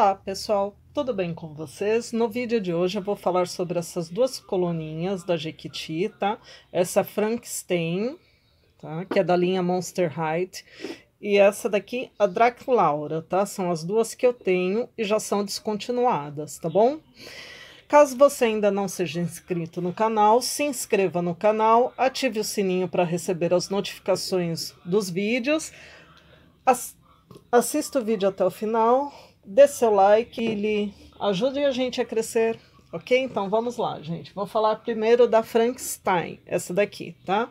Olá pessoal, tudo bem com vocês? No vídeo de hoje eu vou falar sobre essas duas coluninhas da Jequiti, tá? Essa Frankenstein, tá? Que é da linha Monster Height, e essa daqui, a Draculaura, tá? São as duas que eu tenho e já são descontinuadas, tá bom? Caso você ainda não seja inscrito no canal, se inscreva no canal, ative o sininho para receber as notificações dos vídeos, As... assista o vídeo até o final, dê seu like, ele ajude a gente a crescer, ok? Então vamos lá, gente. Vou falar primeiro da Frankenstein, essa daqui, tá?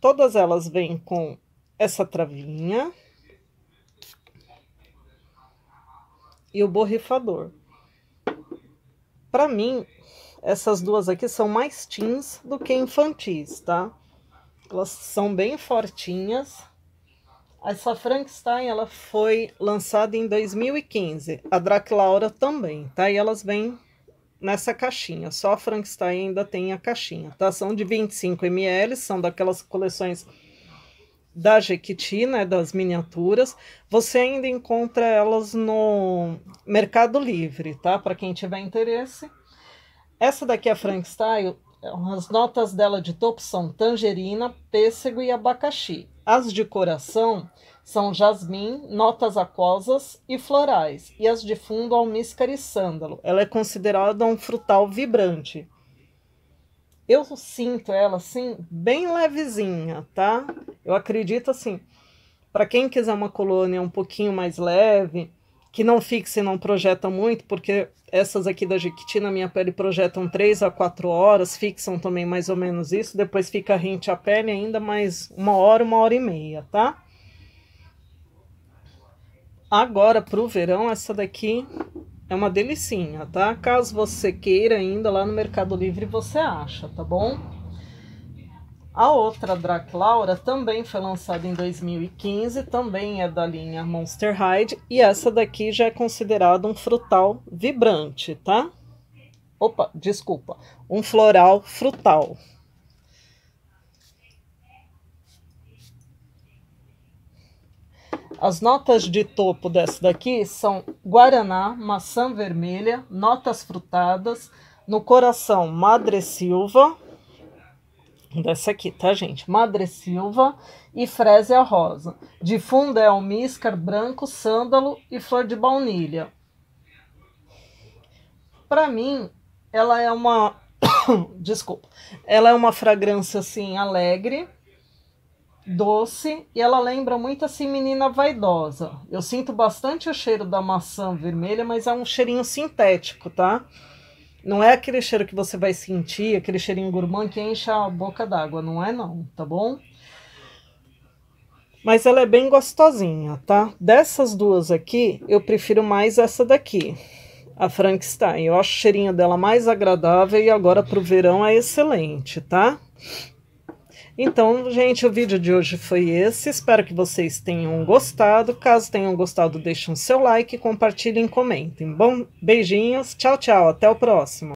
Todas elas vêm com essa travinha e o borrifador. Para mim, essas duas aqui são mais teens do que infantis, tá? Elas são bem fortinhas essa Frankenstein ela foi lançada em 2015, a Draclaura também, tá? E elas vêm nessa caixinha, só a Frankenstein ainda tem a caixinha, tá? São de 25 ml, são daquelas coleções da Jequiti, né, das miniaturas. Você ainda encontra elas no Mercado Livre, tá? Para quem tiver interesse. Essa daqui é a Frankenstein, as notas dela de topo são tangerina, pêssego e abacaxi. As de coração são jasmim, notas aquosas e florais. E as de fundo, almíscar e sândalo. Ela é considerada um frutal vibrante. Eu sinto ela assim, bem levezinha, tá? Eu acredito assim, para quem quiser uma colônia um pouquinho mais leve, que não fixem, e não projetam muito, porque essas aqui da Jequitina, minha pele, projetam 3 a 4 horas, fixam também mais ou menos isso, depois fica rente a pele ainda mais uma hora, uma hora e meia, tá? Agora, para o verão, essa daqui é uma delicinha, tá? Caso você queira ainda, lá no Mercado Livre você acha, tá bom? A outra, Draclaura, também foi lançada em 2015, também é da linha Monster Hide, e essa daqui já é considerada um frutal vibrante, tá? Opa, desculpa, um floral frutal. As notas de topo dessa daqui são guaraná, maçã vermelha, notas frutadas, no coração madre silva, dessa aqui, tá, gente? Madre Silva e Frésia Rosa. De fundo é almíscar branco, sândalo e flor de baunilha. Para mim, ela é uma. Desculpa. Ela é uma fragrância assim alegre, doce e ela lembra muito assim menina vaidosa. Eu sinto bastante o cheiro da maçã vermelha, mas é um cheirinho sintético, tá? Não é aquele cheiro que você vai sentir, aquele cheirinho gourmand que enche a boca d'água, não é não, tá bom? Mas ela é bem gostosinha, tá? Dessas duas aqui, eu prefiro mais essa daqui, a Frankenstein. Eu acho o cheirinho dela mais agradável e agora pro verão é excelente, tá? Então, gente, o vídeo de hoje foi esse. Espero que vocês tenham gostado. Caso tenham gostado, deixem seu like, compartilhem, comentem. Bom, beijinhos, tchau, tchau, até o próximo.